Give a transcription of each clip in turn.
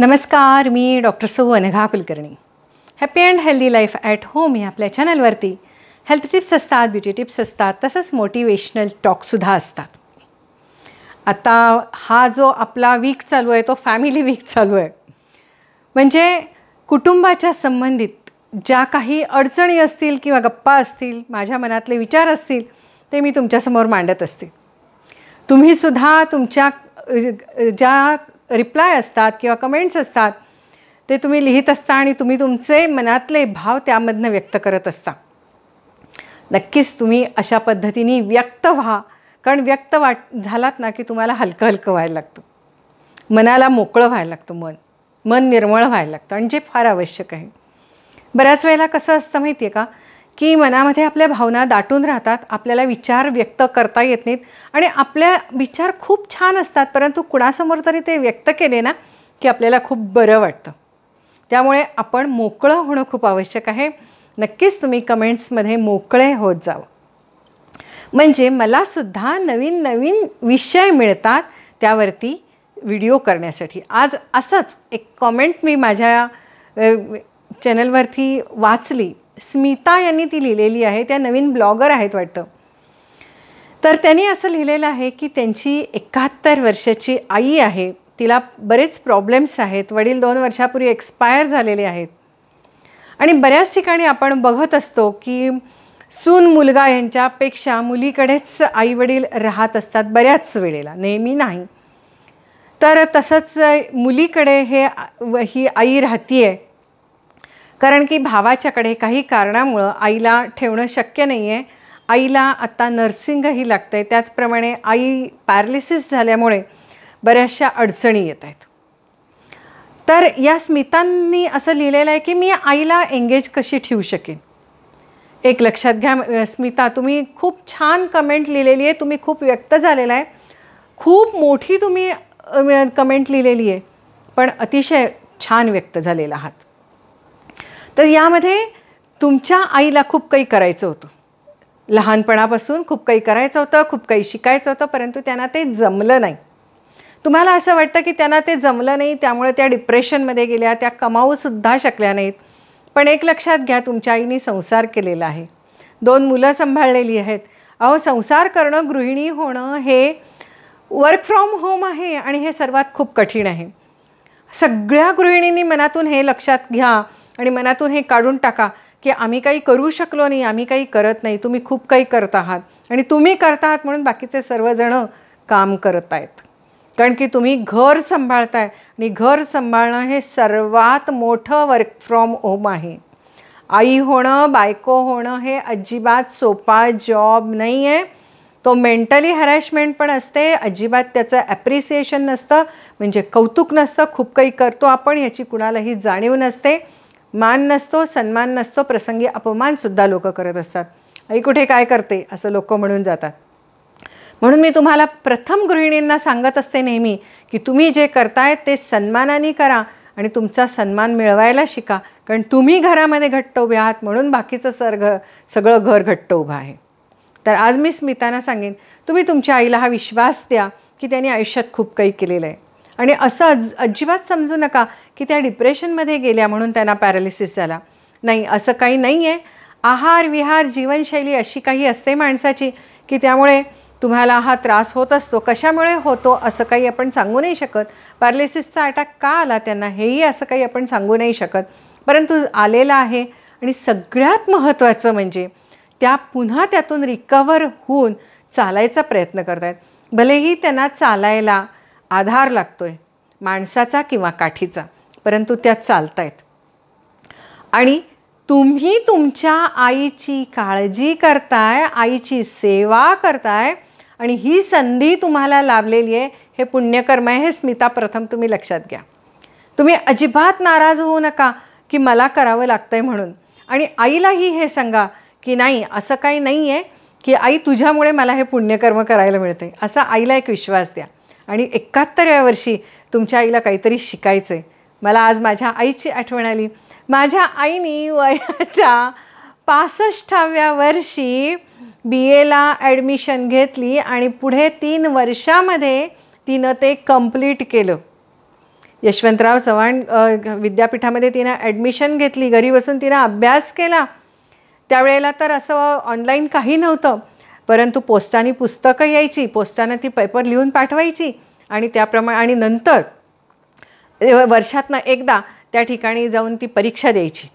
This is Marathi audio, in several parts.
नमस्कार मी डॉक्टर सौ Anagha Kulkarni happy and healthy life at home या आपल्या चॅनलवरती हेल्थ टिप्स असतात ब्युटी टिप्स असतात तसंच मोटिवेशनल टॉकसुद्धा असतात आता हा जो आपला वीक चालू आहे तो फॅमिली वीक चालू आहे म्हणजे कुटुंबाच्या संबंधित ज्या काही अडचणी असतील किंवा गप्पा असतील माझ्या मनातले विचार असतील ते मी तुमच्यासमोर मांडत असते तुम्हीसुद्धा तुमच्या ज्या रिप्लाय असतात किंवा कमेंट्स असतात ते तुम्ही लिहित असता आणि तुम्ही तुमचे मनातले भाव त्यामधनं व्यक्त करत असता नक्कीच तुम्ही अशा पद्धतीने व्यक्त व्हा कारण व्यक्त वाट झालात ना की तुम्हाला हलकं हलकं व्हायला लागतं मनाला मोकळं व्हायला लागतं मन मन निर्मळ व्हायला लागतं आणि जे फार आवश्यक आहे बऱ्याच वेळेला कसं असतं माहिती आहे का की मनामध्ये आपल्या भावना दाटून राहतात आपल्याला विचार व्यक्त करता येत नाहीत आणि आपल्या विचार खूप छान असतात परंतु कुणासमोर तरी ते व्यक्त केले ना की आपल्याला खूप बरं वाटतं त्यामुळे आपण मोकळं होणं खूप आवश्यक आहे नक्कीच तुम्ही कमेंट्समध्ये मोकळे होत जावं म्हणजे मलासुद्धा नवीन नवीन विषय मिळतात त्यावरती व्हिडिओ करण्यासाठी आज असंच एक कॉमेंट मी माझ्या चॅनलवरती वाचली स्मिता यांनी ती लिहिलेली आहे त्या नवीन ब्लॉगर आहेत वाटतं तर त्यांनी असं लिहिलेलं आहे की त्यांची एकाहत्तर वर्षाची आई आहे तिला बरेच प्रॉब्लेम्स आहेत वडील दोन वर्षापूर्वी एक्सपायर झालेले आहेत आणि बऱ्याच ठिकाणी आपण बघत असतो की सून मुलगा यांच्यापेक्षा मुलीकडेच आई वडील राहत असतात बऱ्याच वेळेला नेहमी नाही तर तसंच मुलीकडे हे ही आई आहे कारण की भावाच्याकडे काही कारणामुळं आईला ठेवणं शक्य नाही आहे आईला आत्ता नर्सिंगही लागतं आहे त्याचप्रमाणे आई पॅरलिसिस झाल्यामुळे बऱ्याचशा अडचणी येत आहेत तर या स्मितांनी असं लिहिलेलं आहे की मी आईला एंगेज कशी ठेवू शकेन एक लक्षात घ्या स्मिता तुम्ही खूप छान कमेंट लिहिलेली आहे तुम्ही खूप व्यक्त झालेला आहे खूप मोठी तुम्ही कमेंट लिहिलेली आहे पण अतिशय छान व्यक्त झालेला आहात तर यामध्ये तुमच्या आईला खूप काही करायचं होतं लहानपणापासून खूप काही करायचं होतं खूप काही शिकायचं होतं परंतु त्यांना ते जमलं नाही तुम्हाला असं वाटतं की त्यांना ते जमलं नाही त्यामुळे त्या डिप्रेशनमध्ये गेल्या त्या कमावूसुद्धा शकल्या नाहीत पण एक लक्षात घ्या तुमच्या आईने संसार केलेला आहे दोन मुलं सांभाळलेली आहेत अहो संसार करणं गृहिणी होणं हे वर्क फ्रॉम होम आहे आणि हे सर्वात खूप कठीण आहे सगळ्या गृहिणींनी मनातून हे लक्षात घ्या आणि मनातून हे काढून टाका की आम्ही काही करू शकलो नाही आम्ही काही करत नाही तुम्ही खूप काही करत आहात आणि तुम्ही करत आहात म्हणून बाकीचे सर्वजणं काम करत आहेत कारण की तुम्ही घर सांभाळताय आणि घर सांभाळणं हे सर्वात मोठं वर्क फ्रॉम होम आहे आई होणं बायको होणं हे अजिबात सोपा जॉब नाही आहे तो मेंटली हॅरॅशमेंट पण असते अजिबात त्याचं ॲप्रिसिएशन नसतं म्हणजे कौतुक नसतं खूप काही करतो आपण याची कुणालाही जाणीव नसते मान नसतो सन्मान नसतो प्रसंगी अपमानसुद्धा लोक करत असतात आई कुठे काय करते असं लोक म्हणून जातात म्हणून मी तुम्हाला प्रथम गृहिणींना सांगत असते नेहमी की तुम्ही जे करताय ते सन्मानाने करा आणि तुमचा सन्मान मिळवायला शिका कारण तुम्ही घरामध्ये घट्ट उभे आहात म्हणून बाकीचं घ सगळं घर घट्ट उभं आहे तर आज मी स्मितांना सांगेन तुम्ही तुमच्या आईला हा विश्वास द्या की त्यांनी आयुष्यात खूप काही केलेलं आहे आणि असं अज अजिबात समजू नका की त्या डिप्रेशनमध्ये गेल्या म्हणून त्यांना पॅरालिसिस झाला नाही असं काही नाही आहे आहार विहार जीवनशैली अशी काही असते माणसाची की त्यामुळे तुम्हाला हा त्रास होत असतो कशामुळे होतो असं काही आपण सांगू नाही शकत पॅरालिसिसचा अटॅक का आला त्यांना हेही असं काही आपण सांगू नाही शकत परंतु आलेला आहे आणि सगळ्यात महत्त्वाचं म्हणजे त्या पुन्हा त्यातून रिकवर होऊन चालायचा प्रयत्न करत आहेत भलेही त्यांना चालायला आधार लागतो आहे माणसाचा किंवा काठीचा परंतु त्या चालत आहेत आणि तुम्ही तुमच्या आईची काळजी करताय आईची सेवा करताय आणि ही संधी तुम्हाला लाभलेली आहे हे पुण्यकर्म आहे हे स्मिता प्रथम तुम्ही लक्षात घ्या तुम्ही अजिबात नाराज होऊ नका की मला करावं लागतंय आहे म्हणून आणि आईलाही हे सांगा की नाही असं काही नाही आहे की आई तुझ्यामुळे मला हे पुण्यकर्म करायला मिळते असा आईला एक विश्वास द्या आणि एकाहत्तराव्या वर्षी तुमच्या आईला काहीतरी शिकायचं आहे मला आज माझ्या आईची आठवण आली माझ्या आईनी वयाच्या पासष्टाव्या वर्षी बी एला ॲडमिशन घेतली आणि पुढे तीन वर्षामध्ये तिनं ते कंप्लीट केलं यशवंतराव चव्हाण विद्यापीठामध्ये तिनं ॲडमिशन घेतली घरी बसून तिनं अभ्यास केला त्यावेळेला तर असं ऑनलाईन काही नव्हतं परंतु पोस्टाने पुस्तकं यायची पोस्टानं ती पेपर लिहून पाठवायची आणि त्याप्रमाणे आणि नंतर वर्षातनं एकदा त्या ठिकाणी जाऊन ती परीक्षा द्यायची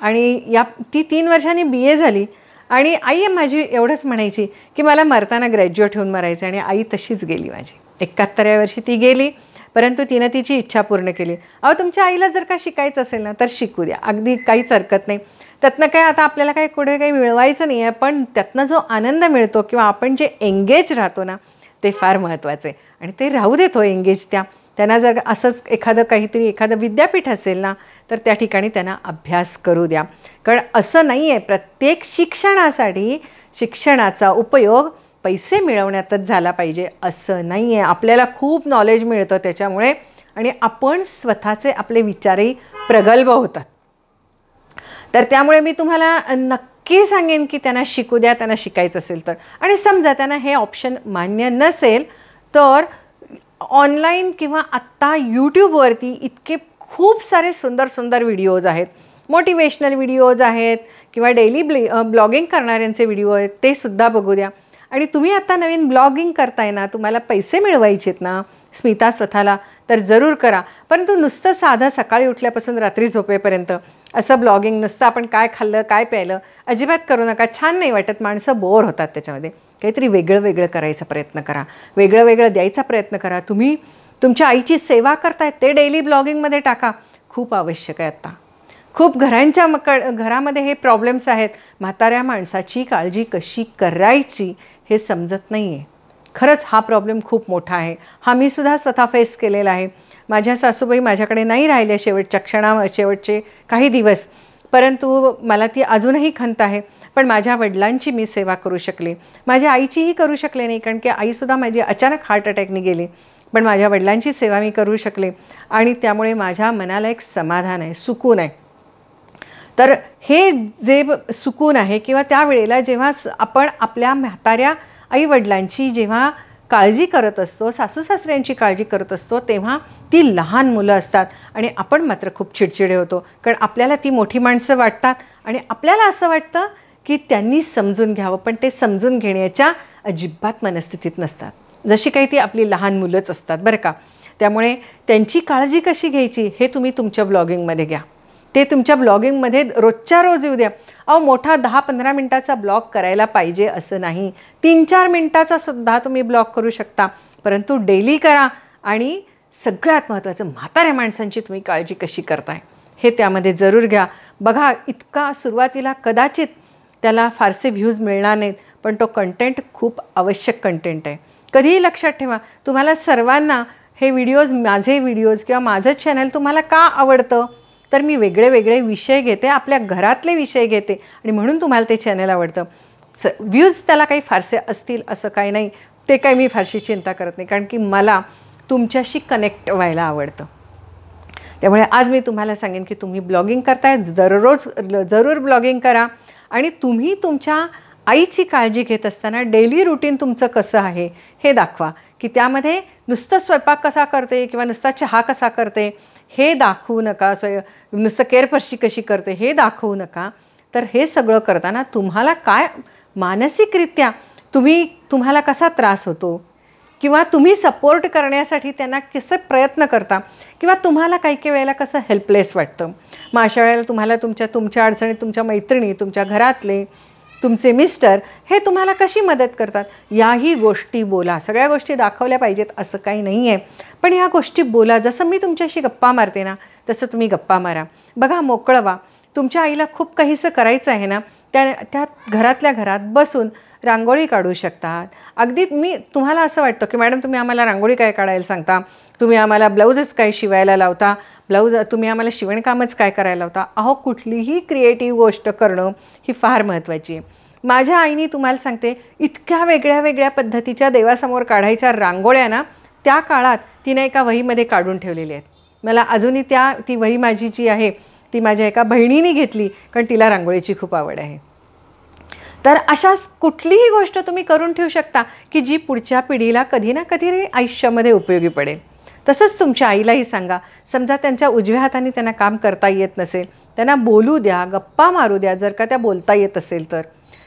आणि या ती तीन वर्षांनी बी ए झाली आणि आई माझी एवढंच म्हणायची की मला मरताना ग्रॅज्युएट होऊन मरायचं आणि आई तशीच गेली माझी एकाहत्तराव्या वर्षी ती गेली परंतु तिनं तिची इच्छा पूर्ण केली अहो तुमच्या आईला जर का शिकायचं असेल ना तर शिकू द्या अगदी काहीच हरकत नाही त्यातनं काय आता आपल्याला काही कुठे काही मिळवायचं नाही आहे पण त्यातनं जो आनंद मिळतो किंवा आपण जे एंगेज राहतो ना ते फार महत्त्वाचं आहे आणि ते राहू देतो एंगेज त्या त्यांना जर असंच एखादं काहीतरी एखादं विद्यापीठ असेल ना तर त्या ठिकाणी त्यांना अभ्यास करू द्या कारण असं नाही आहे प्रत्येक शिक्षणासाठी शिक्षणाचा उपयोग पैसे मिळवण्यातच झाला पाहिजे असं नाही आहे आपल्याला खूप नॉलेज मिळतं त्याच्यामुळे आणि आपण स्वतःचे आपले विचारही प्रगल्भ होतात तर त्यामुळे मी तुम्हाला नक्की सांगेन की त्यांना शिकू द्या त्यांना शिकायचं असेल तर आणि समजा त्यांना हे ऑप्शन मान्य नसेल तर ऑनलाईन किंवा आत्ता यूट्यूबवरती इतके खूप सारे सुंदर सुंदर व्हिडिओज आहेत मोटिवेशनल व्हिडिओज आहेत किंवा डेली ब्लॉगिंग करणाऱ्यांचे व्हिडिओ आहेत ते सुद्धा बघू द्या आणि तुम्ही आता नवीन ब्लॉगिंग करताय ना तुम्हाला पैसे मिळवायचेत ना स्मिता स्वतःला तर जरूर करा परंतु नुसतं साधं सकाळी उठल्यापासून रात्री झोपेपर्यंत असं ब्लॉगिंग नसतं आपण काय खाल्लं काय प्यायलं अजिबात करू नका छान नाही वाटत माणसं बोर होतात त्याच्यामध्ये काहीतरी वेगळं वेगळं करायचा प्रयत्न करा वेगळं वेगळं द्यायचा प्रयत्न करा तुम्ही तुमच्या आईची सेवा करताय ते डेली ब्लॉगिंगमध्ये टाका खूप आवश्यक आहे आत्ता खूप घरांच्या मक घरामध्ये हे प्रॉब्लेम्स आहेत म्हाताऱ्या माणसाची काळजी कशी करायची हे समजत नाही आहे खरंच हा प्रॉब्लेम खूप मोठा आहे हा मी सुद्धा स्वतः फेस केलेला आहे माझ्या सासूबाई माझ्याकडे नाही राहिल्या शेवटच्या क्षणा शेवटचे काही दिवस परंतु मला ती अजूनही खंत आहे पण माझ्या वडिलांची मी सेवा करू शकले माझ्या आईचीही करू शकले नाही कारण की आईसुद्धा माझी अचानक हार्ट अटॅकने गेली पण माझ्या वडिलांची सेवा मी करू शकले आणि त्यामुळे माझ्या मनाला एक समाधान आहे सुकून आहे तर हे जे सुकून आहे किंवा त्यावेळेला जेव्हा आपण आपल्या म्हाताऱ्या आईवडिलांची जेव्हा काळजी करत असतो सासू सासऱ्यांची काळजी करत असतो तेव्हा ती लहान मुलं असतात आणि आपण मात्र खूप चिडचिडे होतो कारण आपल्याला ती मोठी माणसं वाटतात आणि आपल्याला असं वाटतं की त्यांनी समजून घ्यावं पण ते समजून घेण्याच्या अजिबात मनस्थितीत नसतात जशी काही ती आपली लहान मुलंच असतात बरं का त्यामुळे त्यांची काळजी कशी घ्यायची हे तुम्ही तुमच्या ब्लॉगिंगमध्ये घ्या ते तुमच्या ब्लॉगिंगमध्ये रोजच्या रोज येऊ द्या अहो मोठा दहा पंधरा मिनटाचा ब्लॉग करायला पाहिजे असं नाही तीन चार मिनटाचा सुद्धा तुम्ही ब्लॉग करू शकता परंतु डेली करा आणि सगळ्यात महत्त्वाचं म्हाताऱ्या माणसांची तुम्ही काळजी कशी करताय हे त्यामध्ये जरूर घ्या बघा इतका सुरुवातीला कदाचित त्याला फारसे व्ह्यूज मिळणार नाहीत पण तो कंटेंट खूप आवश्यक कंटेंट आहे कधीही लक्षात ठेवा तुम्हाला सर्वांना हे व्हिडिओज माझे व्हिडिओज किंवा माझं चॅनल तुम्हाला का आवडतं तर मी वेगळे वेगळे विषय घेते आपल्या घरातले विषय घेते आणि म्हणून तुम्हाला ते चॅनल आवडतं स व्ह्यूज त्याला काही फारसे असतील असं काही नाही ते काही मी फारशी चिंता करत नाही कारण की मला तुमच्याशी कनेक्ट व्हायला आवडतं त्यामुळे आज मी तुम्हाला सांगेन की तुम्ही ब्लॉगिंग करताय दररोज जरूर ब्लॉगिंग करा आणि तुम्ही तुमच्या आईची काळजी घेत असताना डेली रुटीन तुमचं कसं आहे हे दाखवा की त्यामध्ये नुसतं स्वयंपाक कसा करते किंवा नुसता चहा कसा करते हे दाखवू नका स्वय नुसतं केरफरशी कशी करते हे दाखवू नका तर हे सगळं करताना तुम्हाला काय मानसिकरित्या तुम्ही तुम्हाला कसा त्रास होतो किंवा तुम्ही सपोर्ट करण्यासाठी त्यांना कसे प्रयत्न करता किंवा तुम्हाला काही काही वेळेला कसं हेल्पलेस वाटतं मग अशा वेळेला तुम्हाला तुमच्या तुमच्या अडचणी तुमच्या मैत्रिणी तुमच्या घरातले तुमचे मिस्टर हे तुम्हाला कशी मदत करतात याही गोष्टी बोला सगळ्या गोष्टी दाखवल्या पाहिजेत असं काही नाही आहे पण या गोष्टी बोला जसं मी तुमच्याशी गप्पा मारते ना तसं तुम्ही गप्पा मारा बघा मोकळवा तुमच्या आईला खूप काहीसं करायचं आहे ना त्या त्या घरातल्या घरात बसून रांगोळी काढू शकतात अगदी मी तुम्हाला असं वाटतं की मॅडम तुम्ही आम्हाला रांगोळी काय काढायला सांगता तुम्ही आम्हाला ब्लाऊजच काय शिवायला लावता ब्लाऊज तुम्ही आम्हाला शिवणकामच काय करायला लावता अहो कुठलीही क्रिएटिव्ह गोष्ट करणं ही फार महत्त्वाची आहे माझ्या आईने तुम्हाला सांगते इतक्या वेगळ्या वेगळ्या पद्धतीच्या देवासमोर काढायच्या रांगोळ्या ना त्या काळात तिने एका वहीमध्ये काढून ठेवलेली आहेत मला अजूनही त्या ती वही माझी जी आहे ती माझ्या एका बहिणीने घेतली कारण तिला रांगोळीची खूप आवड आहे तर अशा कुठलीही गोष्ट तुम्ही करून ठेवू शकता की जी पुढच्या पिढीला कधी ना कधी आयुष्यामध्ये उपयोगी पडेल तसंच तुमच्या आईलाही सांगा समजा त्यांच्या उजव्या हाताने त्यांना काम करता येत नसेल त्यांना बोलू द्या गप्पा मारू द्या जर का त्या बोलता येत असेल तर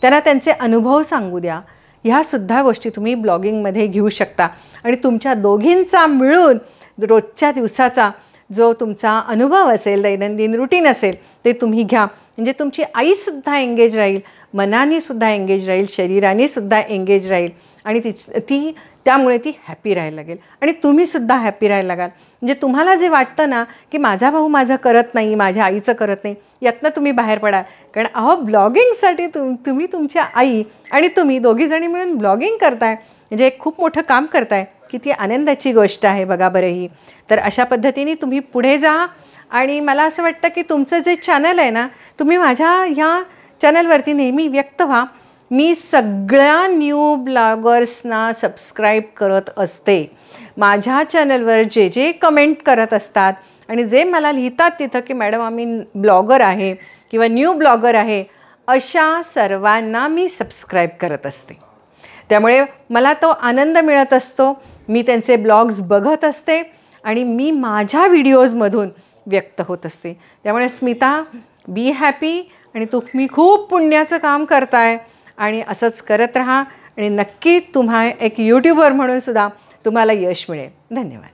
त्यांना त्यांचे अनुभव सांगू द्या ह्यासुद्धा गोष्टी तुम्ही ब्लॉगिंगमध्ये घेऊ शकता आणि तुमच्या दोघींचा मिळून रोजच्या दिवसाचा जो तुमचा अनुभव असेल दैनंदिन रुटीन असेल ते तुम्ही घ्या म्हणजे तुमची आईसुद्धा एंगेज राहील मनाने सुद्धा एंगेज राहील शरीराने सुद्धा एंगेज राहील आणि ती ती त्यामुळे ती हॅपी राहायला लागेल आणि तुम्हीसुद्धा हॅपी राहायला लागाल म्हणजे तुम्हाला जे वाटतं ना की माझा भाऊ माझं करत नाही माझ्या आईचं करत नाही यातनं तुम्ही बाहेर पडा कारण अहो ब्लॉगिंगसाठी तुम तुम्ही तुमच्या आई आणि तुम्ही दोघीजणी मिळून ब्लॉगिंग करताय म्हणजे एक खूप मोठं काम करताय किती आनंदाची गोष्ट आहे बघा बरंही तर अशा पद्धतीने तुम्ही पुढे जा आणि मला असं वाटतं की तुमचं जे चॅनल आहे ना तुम्ही माझ्या ह्या चॅनलवरती नेहमी व्यक्त व्हा मी सगळ्या न्यू ब्लॉगर्सना सबस्क्राईब करत असते माझ्या चॅनलवर जे जे कमेंट करत असतात आणि जे मला लिहितात तिथं की मॅडम आम्ही ब्लॉगर आहे किंवा न्यू ब्लॉगर आहे अशा सर्वांना मी सबस्क्राईब करत असते त्यामुळे मला तो आनंद मिळत असतो मी त्यांचे ब्लॉग्स बघत असते आणि मी माझ्या व्हिडिओजमधून व्यक्त होत असते त्यामुळे स्मिता बी हॅपी आणि तुम्ही खूप पुण्याचं काम करताय आणि असंच करत राहा आणि नक्की तुम्हा एक यूट्यूबर म्हणूनसुद्धा तुम्हाला यश मिळेल धन्यवाद